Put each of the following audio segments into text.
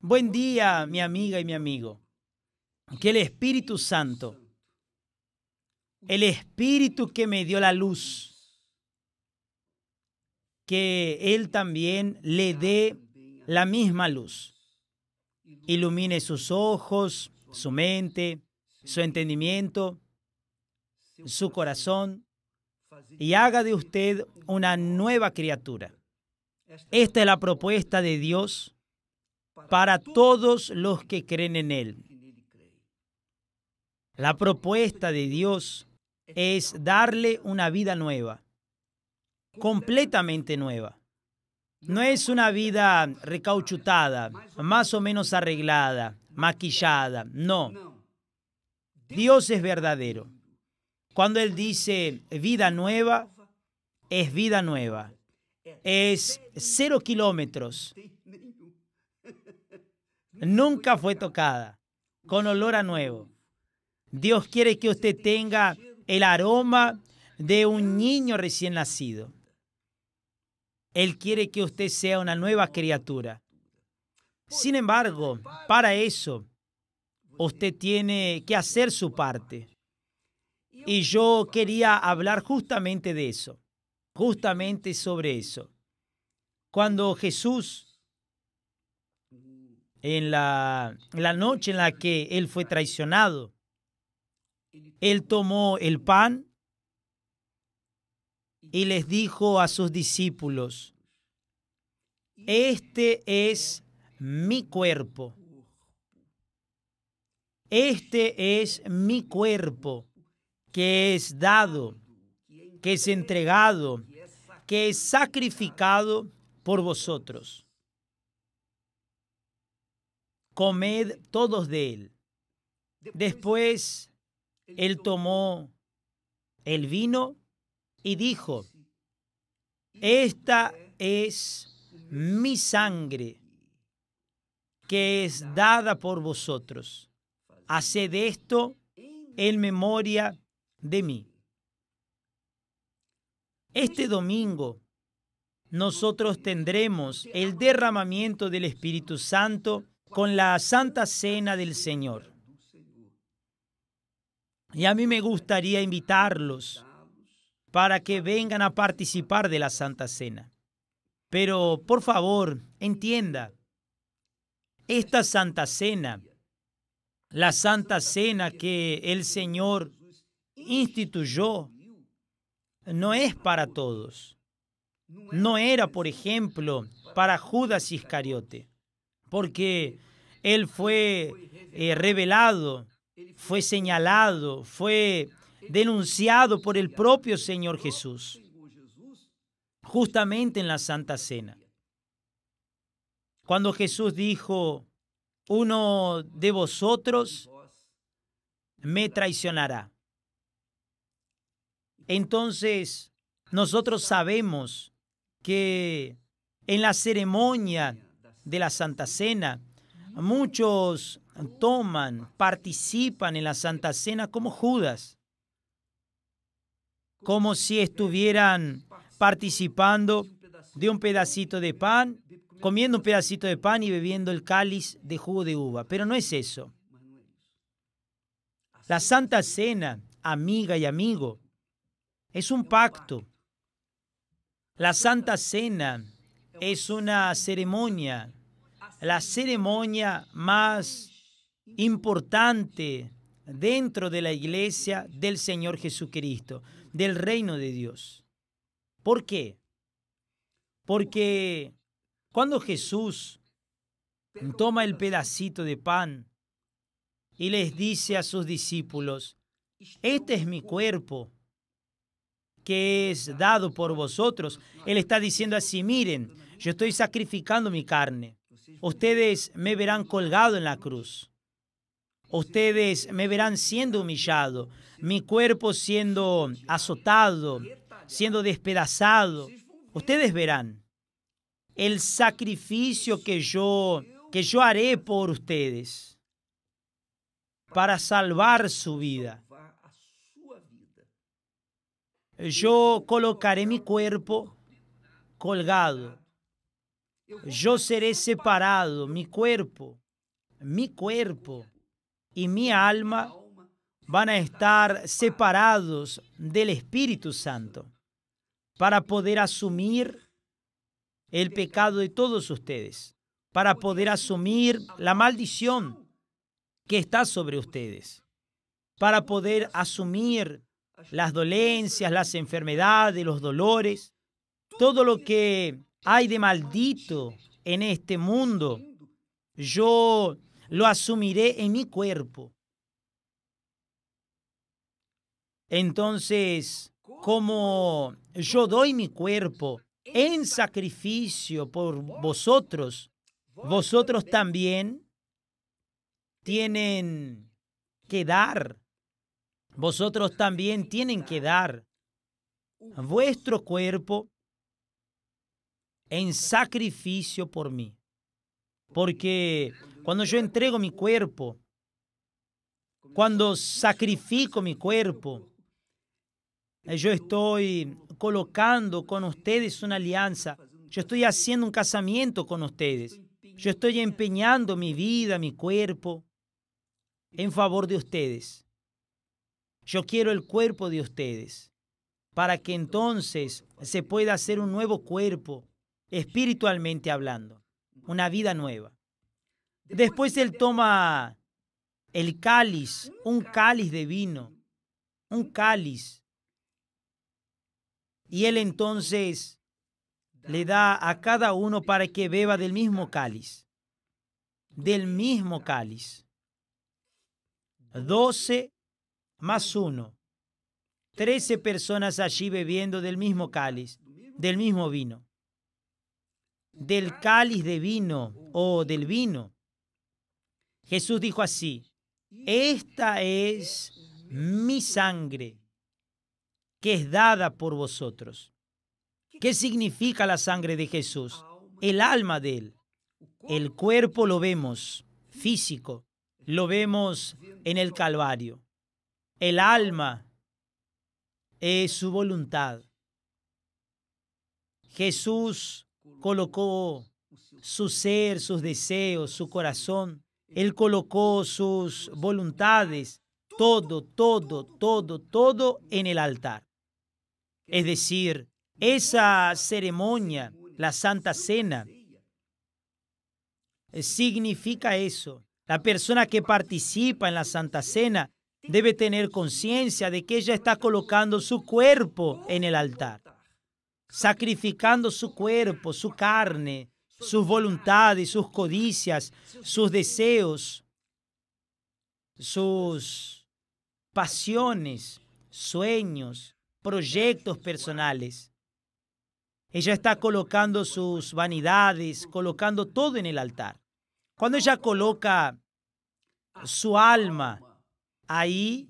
Buen día, mi amiga y mi amigo. Que el Espíritu Santo, el Espíritu que me dio la luz, que Él también le dé la misma luz. Ilumine sus ojos, su mente, su entendimiento, su corazón y haga de usted una nueva criatura. Esta es la propuesta de Dios para todos los que creen en Él. La propuesta de Dios es darle una vida nueva, completamente nueva. No es una vida recauchutada, más o menos arreglada, maquillada, no. Dios es verdadero. Cuando Él dice vida nueva, es vida nueva. Es cero kilómetros, nunca fue tocada, con olor a nuevo. Dios quiere que usted tenga el aroma de un niño recién nacido. Él quiere que usted sea una nueva criatura. Sin embargo, para eso, usted tiene que hacer su parte. Y yo quería hablar justamente de eso, justamente sobre eso. Cuando Jesús en la, noche en la que él fue traicionado, él tomó el pan y les dijo a sus discípulos, este es mi cuerpo, este es mi cuerpo que es dado, que es entregado, que es sacrificado por vosotros comed todos de él. Después él tomó el vino y dijo, esta es mi sangre que es dada por vosotros. Haced esto en memoria de mí. Este domingo nosotros tendremos el derramamiento del Espíritu Santo con la Santa Cena del Señor. Y a mí me gustaría invitarlos para que vengan a participar de la Santa Cena. Pero, por favor, entienda, esta Santa Cena, la Santa Cena que el Señor instituyó, no es para todos. No era, por ejemplo, para Judas Iscariote porque él fue eh, revelado, fue señalado, fue denunciado por el propio Señor Jesús, justamente en la Santa Cena. Cuando Jesús dijo, uno de vosotros me traicionará. Entonces, nosotros sabemos que en la ceremonia de la Santa Cena. Muchos toman, participan en la Santa Cena como Judas, como si estuvieran participando de un pedacito de pan, comiendo un pedacito de pan y bebiendo el cáliz de jugo de uva. Pero no es eso. La Santa Cena, amiga y amigo, es un pacto. La Santa Cena es una ceremonia la ceremonia más importante dentro de la iglesia del Señor Jesucristo, del reino de Dios. ¿Por qué? Porque cuando Jesús toma el pedacito de pan y les dice a sus discípulos, este es mi cuerpo que es dado por vosotros, Él está diciendo así, miren, yo estoy sacrificando mi carne. Ustedes me verán colgado en la cruz. Ustedes me verán siendo humillado, mi cuerpo siendo azotado, siendo despedazado. Ustedes verán el sacrificio que yo que yo haré por ustedes para salvar su vida. Yo colocaré mi cuerpo colgado yo seré separado, mi cuerpo, mi cuerpo y mi alma van a estar separados del Espíritu Santo para poder asumir el pecado de todos ustedes, para poder asumir la maldición que está sobre ustedes, para poder asumir las dolencias, las enfermedades, los dolores, todo lo que hay de maldito en este mundo, yo lo asumiré en mi cuerpo. Entonces, como yo doy mi cuerpo en sacrificio por vosotros, vosotros también tienen que dar. Vosotros también tienen que dar vuestro cuerpo en sacrificio por mí. Porque cuando yo entrego mi cuerpo, cuando sacrifico mi cuerpo, eh, yo estoy colocando con ustedes una alianza. Yo estoy haciendo un casamiento con ustedes. Yo estoy empeñando mi vida, mi cuerpo, en favor de ustedes. Yo quiero el cuerpo de ustedes para que entonces se pueda hacer un nuevo cuerpo espiritualmente hablando, una vida nueva. Después él toma el cáliz, un cáliz de vino, un cáliz. Y él entonces le da a cada uno para que beba del mismo cáliz, del mismo cáliz. Doce más uno. Trece personas allí bebiendo del mismo cáliz, del mismo vino del cáliz de vino o del vino. Jesús dijo así, esta es mi sangre que es dada por vosotros. ¿Qué significa la sangre de Jesús? El alma de él. El cuerpo lo vemos físico, lo vemos en el Calvario. El alma es su voluntad. Jesús colocó su ser, sus deseos, su corazón. Él colocó sus voluntades, todo, todo, todo, todo en el altar. Es decir, esa ceremonia, la Santa Cena, eh, significa eso. La persona que participa en la Santa Cena debe tener conciencia de que ella está colocando su cuerpo en el altar sacrificando su cuerpo, su carne, sus voluntades, sus codicias, sus deseos, sus pasiones, sueños, proyectos personales. Ella está colocando sus vanidades, colocando todo en el altar. Cuando ella coloca su alma ahí,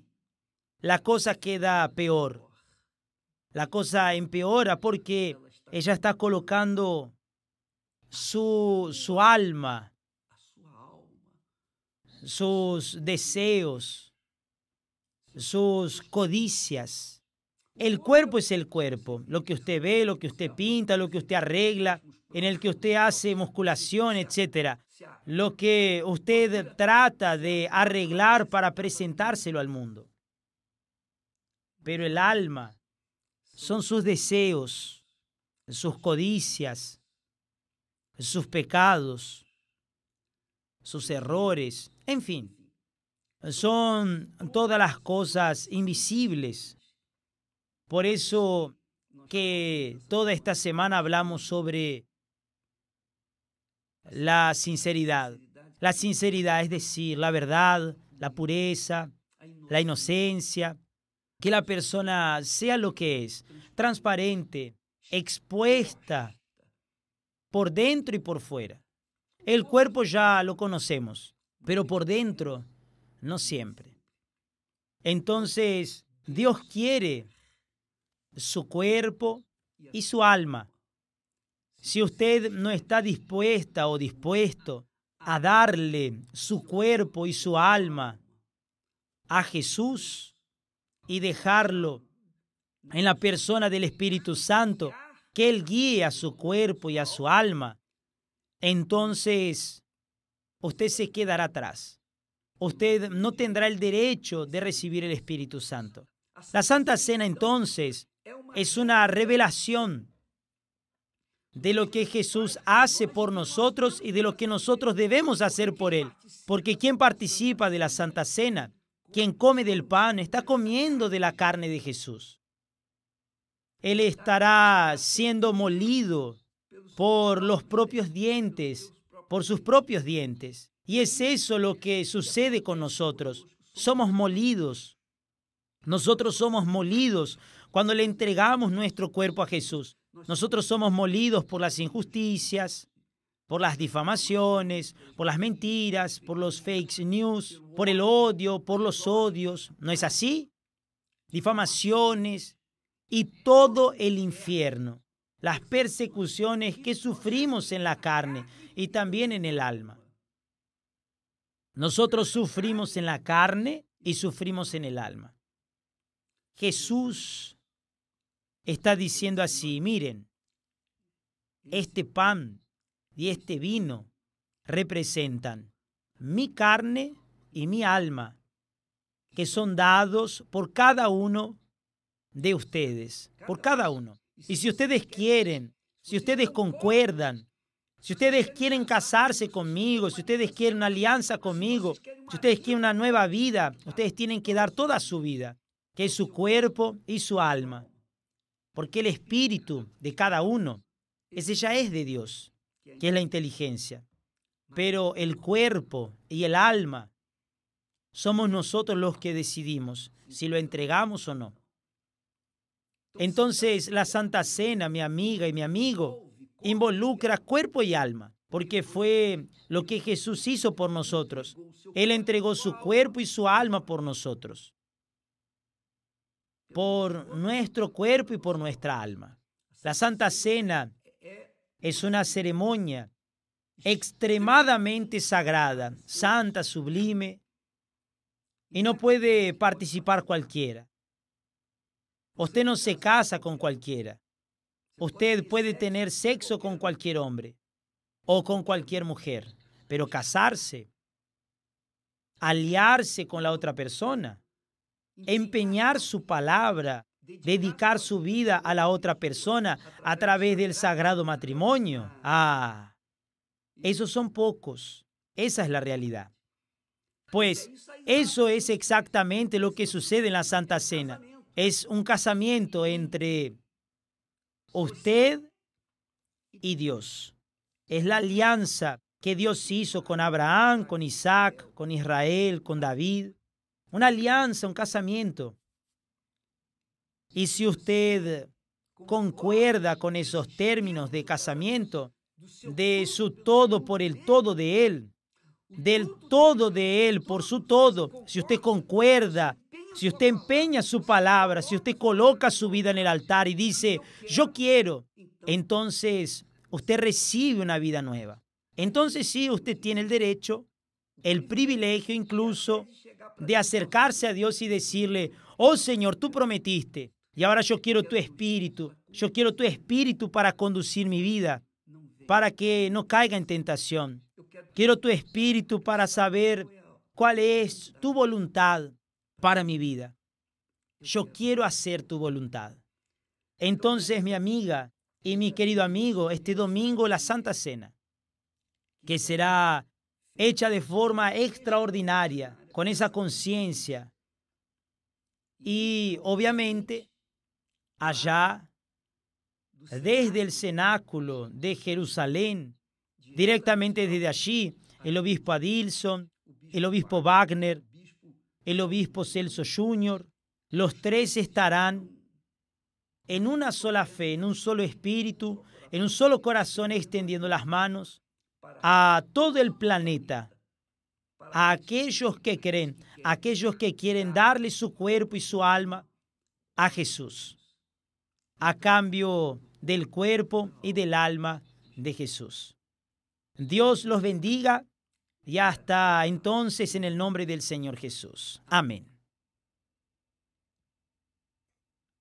la cosa queda peor. La cosa empeora porque ella está colocando su, su alma, sus deseos, sus codicias. El cuerpo es el cuerpo, lo que usted ve, lo que usted pinta, lo que usted arregla, en el que usted hace musculación, etcétera. Lo que usted trata de arreglar para presentárselo al mundo. Pero el alma son sus deseos, sus codicias, sus pecados, sus errores, en fin, son todas las cosas invisibles. Por eso que toda esta semana hablamos sobre la sinceridad. La sinceridad, es decir, la verdad, la pureza, la inocencia, que la persona sea lo que es, transparente, expuesta por dentro y por fuera. El cuerpo ya lo conocemos, pero por dentro no siempre. Entonces, Dios quiere su cuerpo y su alma. Si usted no está dispuesta o dispuesto a darle su cuerpo y su alma a Jesús, y dejarlo en la persona del Espíritu Santo, que Él guíe a su cuerpo y a su alma, entonces usted se quedará atrás. Usted no tendrá el derecho de recibir el Espíritu Santo. La Santa Cena entonces es una revelación de lo que Jesús hace por nosotros y de lo que nosotros debemos hacer por Él. Porque quien participa de la Santa Cena quien come del pan está comiendo de la carne de Jesús. Él estará siendo molido por los propios dientes, por sus propios dientes. Y es eso lo que sucede con nosotros. Somos molidos. Nosotros somos molidos cuando le entregamos nuestro cuerpo a Jesús. Nosotros somos molidos por las injusticias, por las difamaciones, por las mentiras, por los fake news, por el odio, por los odios. ¿No es así? Difamaciones y todo el infierno, las persecuciones que sufrimos en la carne y también en el alma. Nosotros sufrimos en la carne y sufrimos en el alma. Jesús está diciendo así, miren, este pan y este vino representan mi carne y mi alma, que son dados por cada uno de ustedes, por cada uno. Y si ustedes quieren, si ustedes concuerdan, si ustedes quieren casarse conmigo, si ustedes quieren una alianza conmigo, si ustedes quieren una nueva vida, ustedes tienen que dar toda su vida, que es su cuerpo y su alma. Porque el espíritu de cada uno, ese ya es de Dios que es la inteligencia. Pero el cuerpo y el alma somos nosotros los que decidimos si lo entregamos o no. Entonces la Santa Cena, mi amiga y mi amigo, oh, involucra cuerpo y alma, porque fue lo que Jesús hizo por nosotros. Él entregó su cuerpo y su alma por nosotros, por nuestro cuerpo y por nuestra alma. La Santa Cena es una ceremonia extremadamente sagrada, santa, sublime, y no puede participar cualquiera. Usted no se casa con cualquiera. Usted puede tener sexo con cualquier hombre o con cualquier mujer, pero casarse, aliarse con la otra persona, empeñar su palabra, dedicar su vida a la otra persona a través del sagrado matrimonio. Ah, esos son pocos. Esa es la realidad. Pues eso es exactamente lo que sucede en la Santa Cena. Es un casamiento entre usted y Dios. Es la alianza que Dios hizo con Abraham, con Isaac, con Israel, con David. Una alianza, un casamiento. Y si usted concuerda con esos términos de casamiento, de su todo por el todo de Él, del todo de Él por su todo, si usted concuerda, si usted empeña su palabra, si usted coloca su vida en el altar y dice, yo quiero, entonces usted recibe una vida nueva. Entonces sí, usted tiene el derecho, el privilegio incluso de acercarse a Dios y decirle, oh Señor, tú prometiste y ahora yo quiero tu espíritu. Yo quiero tu espíritu para conducir mi vida, para que no caiga en tentación. Quiero tu espíritu para saber cuál es tu voluntad para mi vida. Yo quiero hacer tu voluntad. Entonces, mi amiga y mi querido amigo, este domingo la Santa Cena, que será hecha de forma extraordinaria, con esa conciencia. Y obviamente allá desde el cenáculo de Jerusalén, directamente desde allí, el obispo Adilson, el obispo Wagner, el obispo Celso Jr., los tres estarán en una sola fe, en un solo espíritu, en un solo corazón extendiendo las manos a todo el planeta, a aquellos que creen, a aquellos que quieren darle su cuerpo y su alma a Jesús a cambio del cuerpo y del alma de Jesús. Dios los bendiga y hasta entonces en el nombre del Señor Jesús. Amén.